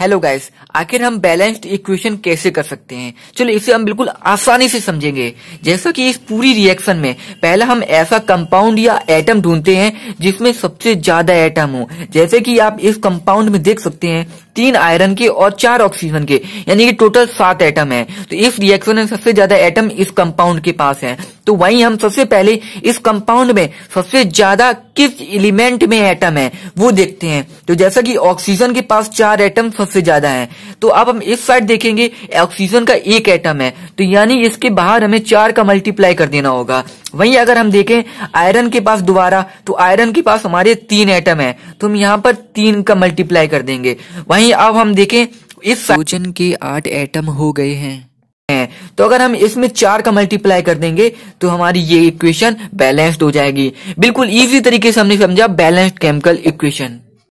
hello guys आखिर हम balanced equation कैसे कर सकते हैं चलो इसे हम बिल्कुल आसानी से समझेंगे जैसा कि इस पूरी रिएक्शन में पहला हम ऐसा कंपाउंड या एटम ढूंढते हैं जिसमें सबसे ज्यादा एटम हो जैसे कि आप इस कंपाउंड में देख सकते हैं तीन आयरन के और चार ऑक्सीजन के यानी कि टोटल सात एटम है तो इस रिएक्शन में सबसे ज्यादा एटम इस कंपाउंड के पास है तो वहीं हम सबसे पहले इस कंपाउंड में सबसे ज्यादा किस एलिमेंट में एटम है वो देखते हैं तो जैसा कि ऑक्सीजन के पास चार एटम सबसे ज्यादा है तो अब हम इस साइड देखेंगे ऑक्सीजन का एक एटम है तो यानी इसके बाहर हमें चार का मल्टीप्लाई कर देना होगा वहीं अगर हम देखें आयरन के पास दोबारा तो आयरन के पास हमारे तीन एटम है तो हम यहाँ पर तीन का मल्टीप्लाई कर देंगे वही अब हम देखें इस के आठ एटम हो गए हैं तो अगर हम इसमें चार का मल्टीप्लाई कर देंगे तो हमारी ये इक्वेशन बैलेंस्ड हो जाएगी बिल्कुल इजी तरीके से हमने समझा बैलेंस्ड केमिकल इक्वेशन